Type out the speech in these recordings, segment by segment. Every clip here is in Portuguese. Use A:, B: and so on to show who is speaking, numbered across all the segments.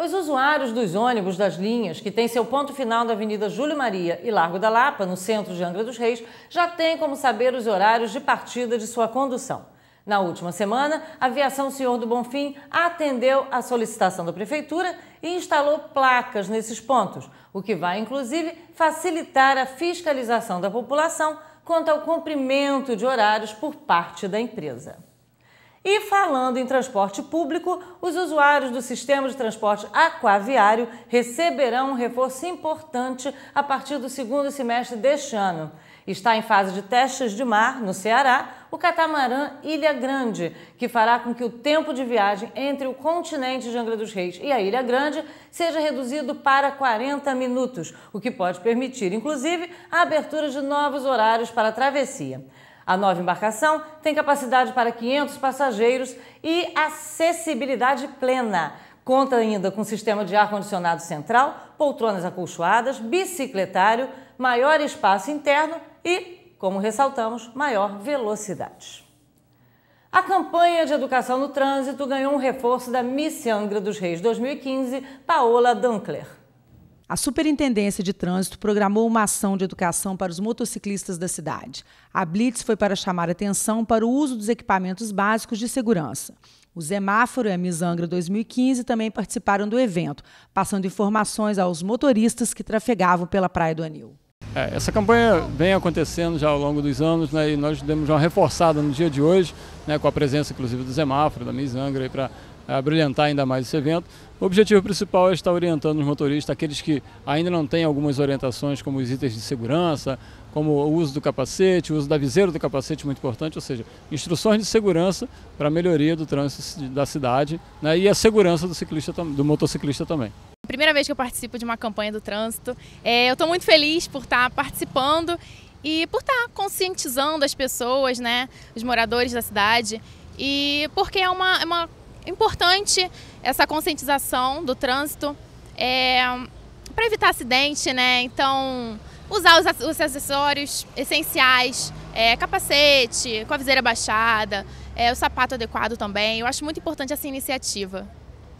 A: Os usuários dos ônibus das linhas, que têm seu ponto final na Avenida Júlio Maria e Largo da Lapa, no centro de Angra dos Reis, já têm como saber os horários de partida de sua condução. Na última semana, a Aviação Senhor do Bonfim atendeu à solicitação da Prefeitura e instalou placas nesses pontos, o que vai, inclusive, facilitar a fiscalização da população quanto ao cumprimento de horários por parte da empresa. E falando em transporte público, os usuários do sistema de transporte aquaviário receberão um reforço importante a partir do segundo semestre deste ano. Está em fase de testes de mar, no Ceará, o catamarã Ilha Grande, que fará com que o tempo de viagem entre o continente de Angra dos Reis e a Ilha Grande seja reduzido para 40 minutos, o que pode permitir, inclusive, a abertura de novos horários para a travessia. A nova embarcação tem capacidade para 500 passageiros e acessibilidade plena. Conta ainda com sistema de ar-condicionado central, poltronas acolchoadas, bicicletário, maior espaço interno e, como ressaltamos, maior velocidade. A campanha de educação no trânsito ganhou um reforço da Miss Angra dos Reis 2015, Paola Dunkler.
B: A Superintendência de Trânsito programou uma ação de educação para os motociclistas da cidade. A Blitz foi para chamar atenção para o uso dos equipamentos básicos de segurança. O Zemáforo e a Misangra 2015 também participaram do evento, passando informações aos motoristas que trafegavam pela Praia do Anil.
C: É, essa campanha vem acontecendo já ao longo dos anos né, e nós demos uma reforçada no dia de hoje, né, com a presença inclusive do Zemáforo, da Misangra, para é, brilhantar ainda mais esse evento. O objetivo principal é estar orientando os motoristas, aqueles que ainda não têm algumas orientações, como os itens de segurança, como o uso do capacete, o uso da viseira do capacete, muito importante, ou seja, instruções de segurança para a melhoria do trânsito da cidade né, e a segurança do, ciclista, do motociclista também
D: primeira vez que eu participo de uma campanha do trânsito. É, eu estou muito feliz por estar tá participando e por estar tá conscientizando as pessoas, né, os moradores da cidade, e porque é uma, é uma importante essa conscientização do trânsito é, para evitar acidente, né? Então, usar os, os acessórios essenciais, é, capacete, com a viseira baixada, é, o sapato adequado também. Eu acho muito importante essa iniciativa.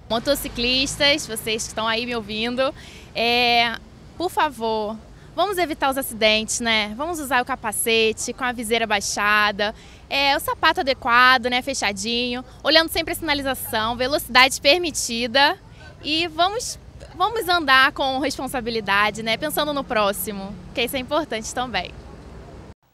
D: Motociclistas, vocês que estão aí me ouvindo, é, por favor, vamos evitar os acidentes, né? Vamos usar o capacete com a viseira baixada é, o sapato adequado, né, fechadinho, olhando sempre a sinalização, velocidade permitida e vamos vamos andar com responsabilidade, né, pensando no próximo, que isso é importante também.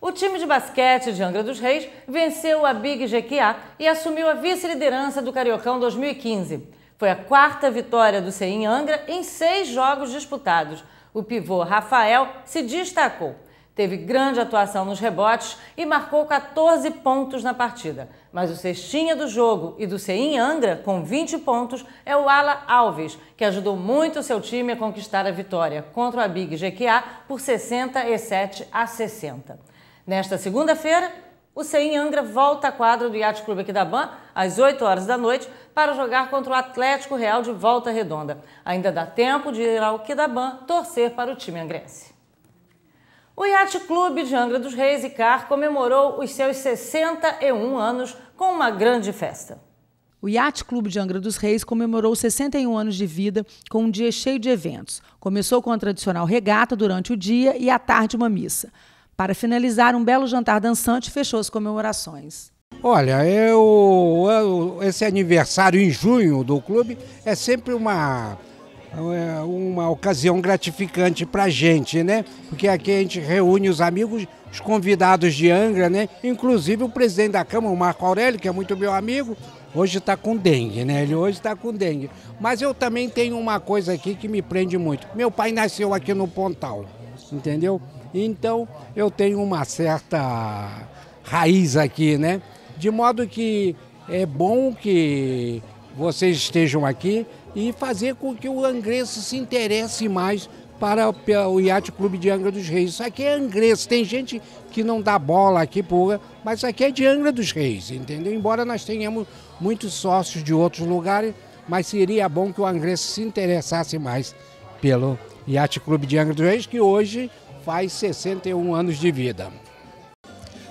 D: O time de basquete de Angra dos Reis venceu a Big GQA
A: e assumiu a vice-liderança do Cariocão 2015. Foi a quarta vitória do CEI em Angra em seis jogos disputados. O pivô Rafael se destacou Teve grande atuação nos rebotes e marcou 14 pontos na partida. Mas o cestinha do jogo e do CEIM Angra, com 20 pontos, é o Ala Alves, que ajudou muito seu time a conquistar a vitória contra o Big GQA por 67 a 60. Nesta segunda-feira, o CEIM Angra volta à quadra do Yacht Clube Aquidaban às 8 horas da noite para jogar contra o Atlético Real de Volta Redonda. Ainda dá tempo de ir ao Aquidaban torcer para o time angrense. O Yacht Clube de Angra dos Reis e Car comemorou os seus 61 anos com uma grande festa.
B: O Yacht Clube de Angra dos Reis comemorou 61 anos de vida com um dia cheio de eventos. Começou com a tradicional regata durante o dia e à tarde uma missa. Para finalizar, um belo jantar dançante fechou as comemorações.
E: Olha, eu, eu esse aniversário em junho do clube é sempre uma então, é uma ocasião gratificante para a gente, né? Porque aqui a gente reúne os amigos, os convidados de Angra, né? Inclusive o presidente da Câmara, o Marco Aurélio, que é muito meu amigo, hoje está com dengue, né? Ele hoje está com dengue. Mas eu também tenho uma coisa aqui que me prende muito. Meu pai nasceu aqui no Pontal, entendeu? Então eu tenho uma certa raiz aqui, né? De modo que é bom que vocês estejam aqui e fazer com que o angrense se interesse mais para o Iate Clube de Angra dos Reis. Isso aqui é angrense, tem gente que não dá bola aqui, porra, mas isso aqui é de Angra dos Reis, entendeu? Embora nós tenhamos muitos sócios de outros lugares, mas seria bom que o angrense se interessasse mais pelo Iate Clube de Angra dos Reis, que hoje faz 61 anos de vida.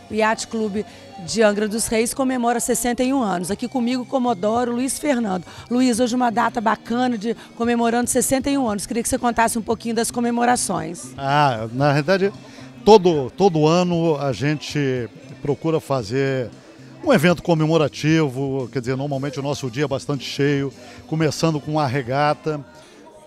B: O Yacht Clube de Angra dos Reis comemora 61 anos. Aqui comigo, Comodoro Luiz Fernando. Luiz, hoje uma data bacana de comemorando 61 anos. Queria que você contasse um pouquinho das comemorações.
C: Ah, na verdade, todo, todo ano a gente procura fazer um evento comemorativo, quer dizer, normalmente o nosso dia é bastante cheio, começando com a regata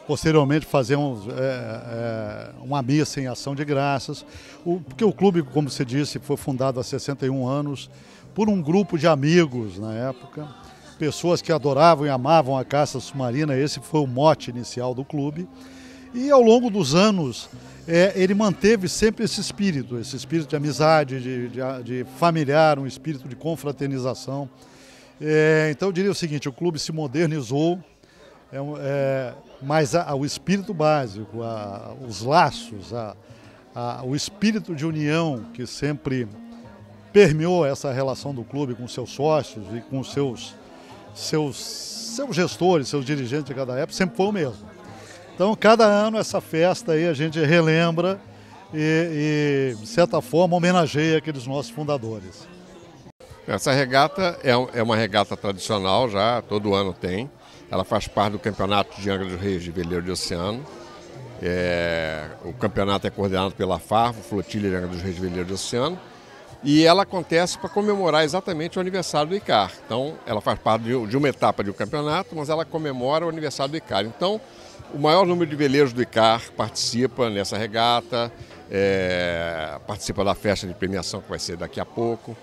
C: posteriormente fazer é, é, uma missa em ação de graças, o, porque o clube, como você disse, foi fundado há 61 anos por um grupo de amigos na época, pessoas que adoravam e amavam a caça submarina, esse foi o mote inicial do clube. E ao longo dos anos, é, ele manteve sempre esse espírito, esse espírito de amizade, de, de, de familiar, um espírito de confraternização. É, então eu diria o seguinte, o clube se modernizou, é, é, mas a, o espírito básico, a, os laços, a, o espírito de união que sempre permeou essa relação do clube com seus sócios e com seus, seus, seus gestores, seus dirigentes de cada época, sempre foi o mesmo. Então, cada ano, essa festa aí a gente relembra e, e de certa forma, homenageia aqueles nossos fundadores. Essa regata
E: é, é uma regata tradicional já, todo ano tem. Ela faz parte do Campeonato de Angra dos Reis de Veleiro de Oceano. É, o campeonato é coordenado pela Farvo, Flotilha de Angra dos Reis de Veleiro de Oceano. E ela acontece para comemorar exatamente o aniversário do ICAR. Então, ela faz parte de uma etapa de um campeonato, mas ela comemora o aniversário do ICAR. Então, o maior número de veleiros do ICAR participa nessa regata, é, participa da festa de premiação que vai ser daqui a pouco.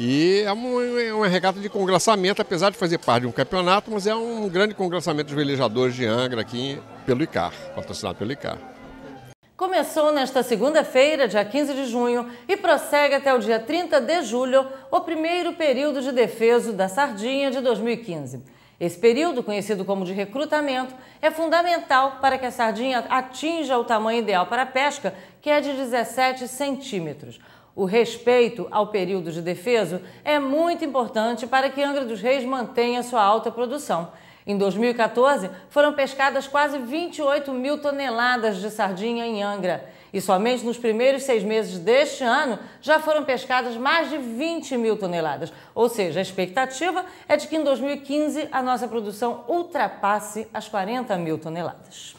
E: E é um, é uma regata de congressamento, apesar de fazer parte de um campeonato, mas é um grande congressamento dos velejadores de Angra aqui pelo ICAR, patrocinado pelo ICAR.
A: Começou nesta segunda-feira, dia 15 de junho, e prossegue até o dia 30 de julho, o primeiro período de defeso da sardinha de 2015. Esse período, conhecido como de recrutamento, é fundamental para que a sardinha atinja o tamanho ideal para a pesca, que é de 17 centímetros. O respeito ao período de defeso é muito importante para que Angra dos Reis mantenha sua alta produção. Em 2014, foram pescadas quase 28 mil toneladas de sardinha em Angra. E somente nos primeiros seis meses deste ano já foram pescadas mais de 20 mil toneladas. Ou seja, a expectativa é de que em 2015 a nossa produção ultrapasse as 40 mil toneladas.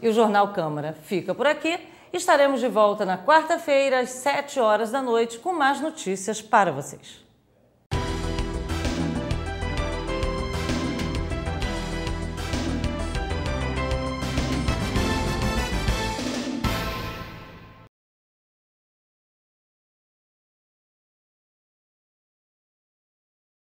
A: E o Jornal Câmara fica por aqui. Estaremos de volta na quarta-feira, às 7 horas da noite, com mais notícias para vocês.